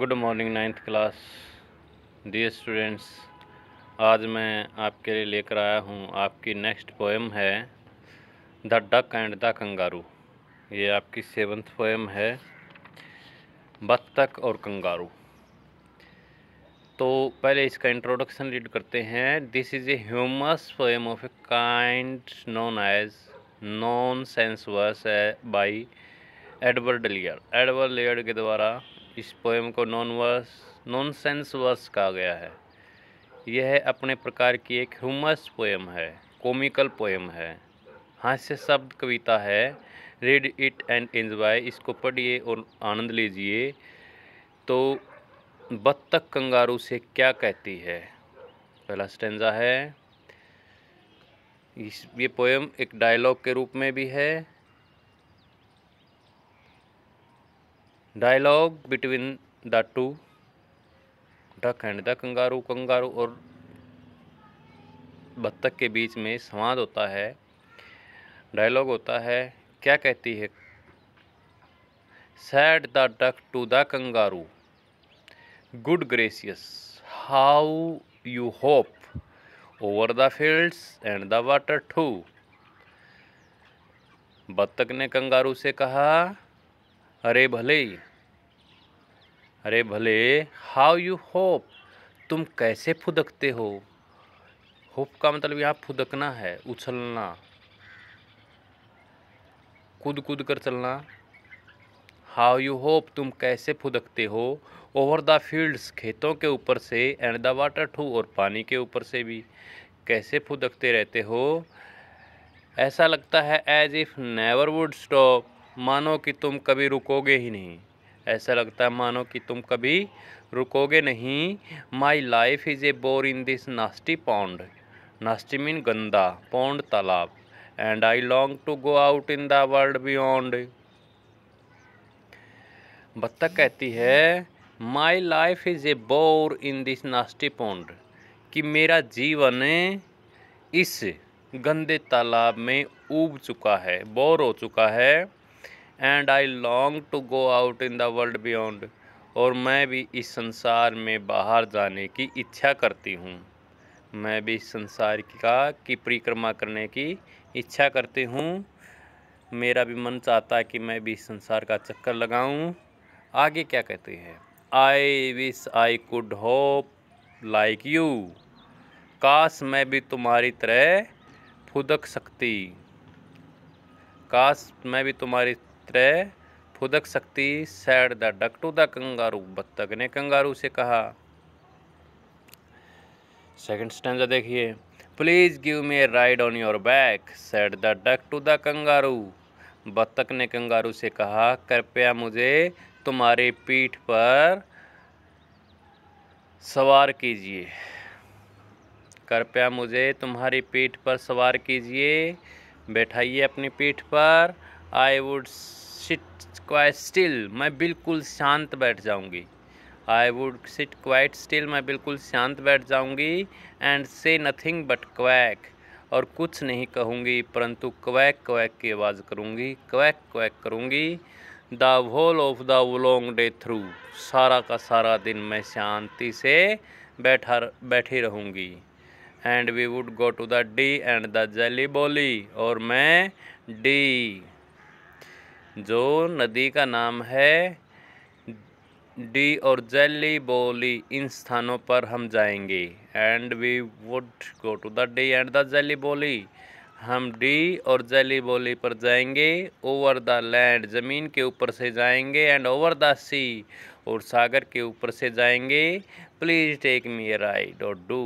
good morning ninth class D students आज मैं आपके लिए लेकर आया हूँ आपकी नेक्स्ट पोएम है the duck and the kangaroo ये आपकी सेवन्थ पोएम है बत्तख और कंगारू तो पहले इसका इंट्रोडक्शन रीड करते हैं this is a humorous poem of a kind non as nonsense verse by Edward Lear Edward Lear के द्वारा इस पोएम को non verse nonsense verse कहा गया है यह अपने प्रकार की एक ह्यूमस पोएम है कॉमिकल पोएम है हास्य शब्द कविता है रीड इट एंड एंजॉय इसको पढ़िए और आनंद लीजिए तो बत्तख कंगारू से क्या कहती है पहला स्टेंजा है इस ये पोएम एक डायलॉग के रूप में भी है dialogue between the two duck and the kangaroo kangaroo और बत्तख के बीच में संवाद होता है डायलॉग होता है क्या कहती है said the duck to the kangaroo good gracious how you hop over the fields and the water too बत्तख ने कंगारू से कहा अरे भले अरे भले हाउ यू होप तुम कैसे फुदकते हो होप का मतलब यहाँ फुदकना है उछलना कूद कूद कर चलना हाउ यू होप तुम कैसे फुदकते हो ओवर द फील्ड्स खेतों के ऊपर से एंड द वाटर टू और पानी के ऊपर से भी कैसे फुदकते रहते हो ऐसा लगता है as if never would stop मानो कि तुम कभी रुकोगे ही नहीं ऐसा लगता है मानो कि तुम कभी रुकोगे नहीं my life is a bore in this nasty pond nasty mean गंदा पौंड तालाब and I long to go out in the world beyond बत्तख कहती है my life is a bore in this nasty pond कि मेरा जीवन इस गंदे तालाब में उब चुका है बोर हो चुका है and I long to go out in the world beyond और मैं भी इस संसार में बाहर जाने की इच्छा करती हूँ मैं भी इस संसार का की परिक्रमा करने की इच्छा करती हूँ मेरा भी मन चाहता है कि मैं भी इस संसार का चक्कर लगाऊँ आगे क्या कहते हैं I wish I could hop like you काश मैं भी तुम्हारी तरह फुदक सकती काश मैं भी तुम्हारी त्रय फुदक शक्ति said the duck to the kangaroo बत्तक ने कंगारू से कहा सेकंड स्टैंजा देखिए please give me a ride on your back said the duck to the kangaroo बत्तक ने कंगारू से कहा कृपया मुझे तुम्हारे पीठ पर सवार कीजिए कृपया मुझे तुम्हारी पीठ पर सवार कीजिए बैठाइए अपनी पीठ पर I would sit quite still मैं बिल्कुल शांत बैठ जाऊंगी I would sit quite still मैं बिल्कुल शांत बैठ जाऊंगी एंड से नथिंग बट क्वैक और कुछ नहीं कहूँगी परंतु क्वैक क्वैक की आवाज़ करूँगी क्वैक क्वैक करूँगी the whole of the long day through सारा का सारा दिन मैं शांति से बैठा बैठी रहूँगी and we would go to the Dee and the Jelly Bo Lee और मैं डी जो नदी का नाम है डी और जेली बोली इन स्थानों पर हम जाएंगे and we would go to the Dee and the Jelly Bo Lee हम डी और जेली बोली पर जाएंगे ओवर द लैंड ज़मीन के ऊपर से जाएंगे एंड ओवर द सी और सागर के ऊपर से जाएंगे प्लीज़ टेक मी राइड और डू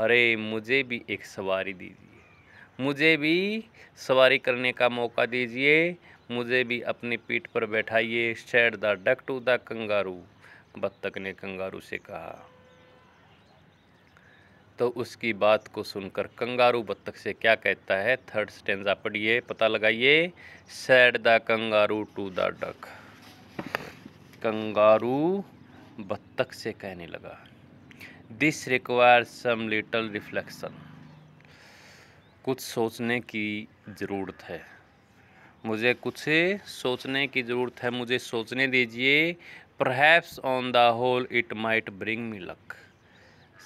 अरे मुझे भी एक सवारी दीजिए मुझे भी सवारी करने का मौका दीजिए मुझे भी अपनी पीठ पर बैठाइए said the duck to the kangaroo बत्तख ने कंगारू से कहा तो उसकी बात को सुनकर कंगारू बत्तख से क्या कहता है थर्ड स्टेंजा पढ़िए पता लगाइए said the kangaroo to the duck kangaroo बत्तख से कहने लगा this requires some little reflection कुछ सोचने की ज़रूरत है मुझे कुछ सोचने की ज़रूरत है मुझे सोचने दीजिए perhaps on the whole it might bring me luck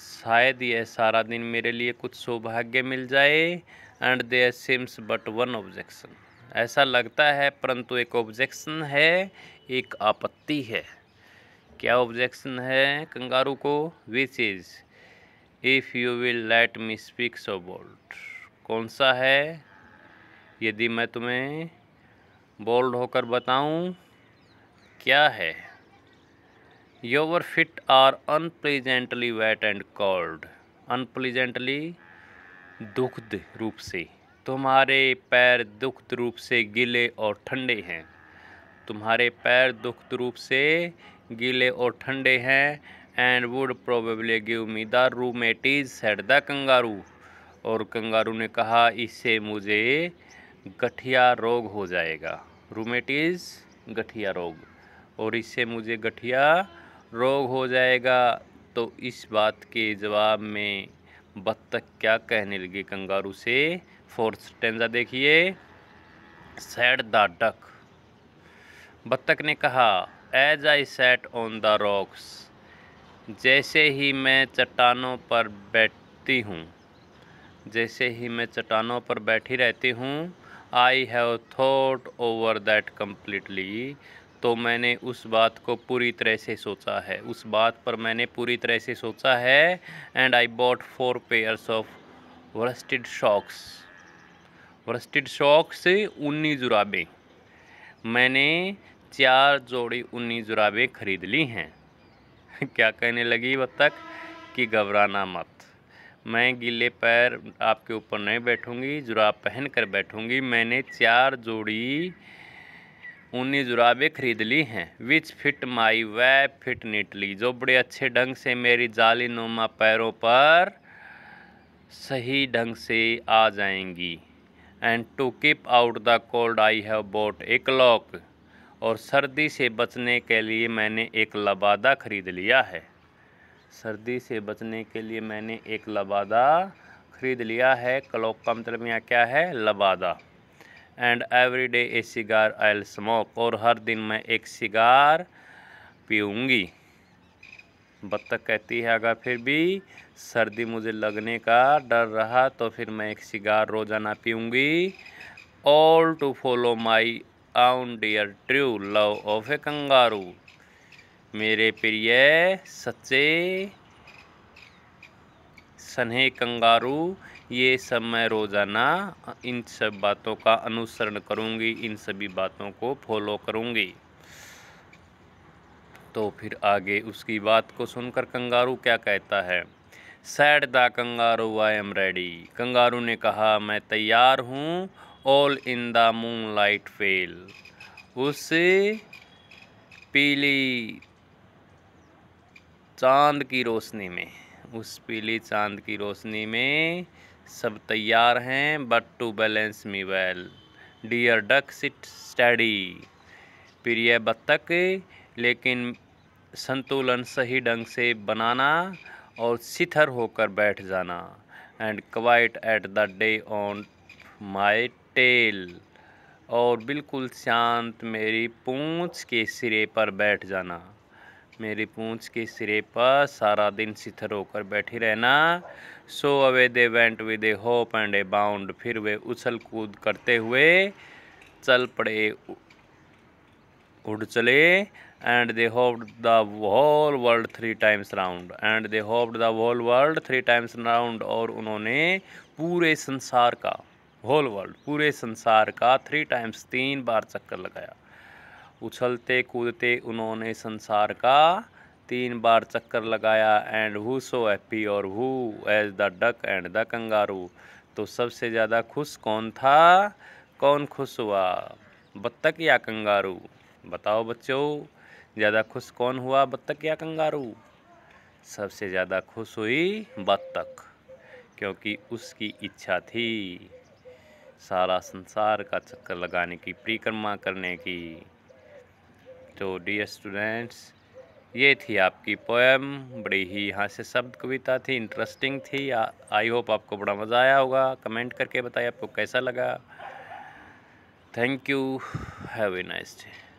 शायद यह सारा दिन मेरे लिए कुछ सौभाग्य मिल जाए and there seems but one objection ऐसा लगता है परंतु एक ऑब्जेक्शन है एक आपत्ति है क्या ऑब्जेक्शन है कंगारू को which is if you will let me speak so bold कौन सा है यदि मैं तुम्हें बोल्ड होकर बताऊं क्या है your feet are unpleasantly wet and cold unpleasantly दुखद रूप से तुम्हारे पैर दुखद रूप से गीले और ठंडे हैं तुम्हारे पैर दुखद रूप से गीले और ठंडे हैं and would probably give me the is said the kangaroo और कंगारू ने कहा इससे मुझे गठिया रोग हो जाएगा रूमेटिज गठिया रोग और इससे मुझे गठिया रोग हो जाएगा तो इस बात के जवाब में बत्तख क्या कहने लगे कंगारू से फोर्थ टेंजा देखिए सैड द डक बत्तख ने कहा as I sat on the rocks जैसे ही मैं चट्टानों पर बैठती हूँ जैसे ही मैं चट्टानों पर बैठी रहती हूँ I have thought over that completely तो मैंने उस बात को पूरी तरह से सोचा है उस बात पर मैंने पूरी तरह से सोचा है and I bought four pairs of worsted socks worsted socks उन्नी जुराबें मैंने चार जोड़ी उन्नी जुराबें खरीद ली हैं क्या कहने लगी वह तक कि घबराना मत मैं गीले पैर आपके ऊपर नहीं बैठूंगी जुराब पहन कर बैठूंगी मैंने चार जोड़ी ऊनी जुराबें खरीद ली हैं which fit my web feet neatly जो बड़े अच्छे ढंग से मेरी जाली नुमा पैरों पर सही ढंग से आ जाएंगी and to keep out the cold I have bought एक लॉक और सर्दी से बचने के लिए मैंने एक लबादा ख़रीद लिया है सर्दी से बचने के लिए मैंने एक लबादा ख़रीद लिया है क्लॉक का मतलब यहाँ क्या है लबादा and every day a cigar I smoke और हर दिन मैं एक सिगार पीऊँगी बत्तख कहती है अगर फिर भी सर्दी मुझे लगने का डर रहा तो फिर मैं एक सिगार रोज़ाना पीऊँगी all to follow my own dear true love of a kangaroo मेरे प्रिय सच्चे सन्हे कंगारू ये सब मैं रोज़ाना इन सब बातों का अनुसरण करूँगी इन सभी बातों को फॉलो करूँगी तो फिर आगे उसकी बात को सुनकर कंगारू क्या कहता है said the kangaroo I am ready kangaroo ने कहा मैं तैयार हूँ all in the moonlight pale उस पीली चांद की रोशनी में उस पीली चांद की रोशनी में सब तैयार हैं but to balance me well dear duck sit steady प्रिय बत्तक लेकिन संतुलन सही ढंग से बनाना और शिथर होकर बैठ जाना and quite at the day on my tail और बिल्कुल शांत मेरी पूंछ के सिरे पर बैठ जाना मेरी पूंछ के सिरे पर सारा दिन सिथर होकर बैठी रहना so away they went with a hop and a bound फिर वे उछल कूद करते हुए चल पड़े उड़ चले and they hopped the whole world three times round and they hop the whole world three times round और उन्होंने पूरे संसार का होल वर्ल्ड पूरे संसार का थ्री टाइम्स तीन बार चक्कर लगाया उछलते कूदते उन्होंने संसार का तीन बार चक्कर लगाया एंड हु सो हैप्पी और who as the duck and the kangaroo तो सबसे ज़्यादा खुश कौन था कौन खुश हुआ बत्तख या कंगारू बताओ बच्चों ज़्यादा खुश कौन हुआ बत्तख या कंगारू सबसे ज़्यादा खुश हुई बत्तख क्योंकि उसकी इच्छा थी सारा संसार का चक्कर लगाने की परिक्रमा करने की तो डियर स्टूडेंट्स ये थी आपकी पोएम बड़ी ही यहाँ से शब्द कविता थी इंटरेस्टिंग थी आई होप आपको बड़ा मज़ा आया होगा कमेंट करके बताइए आपको कैसा लगा thank you have a nice day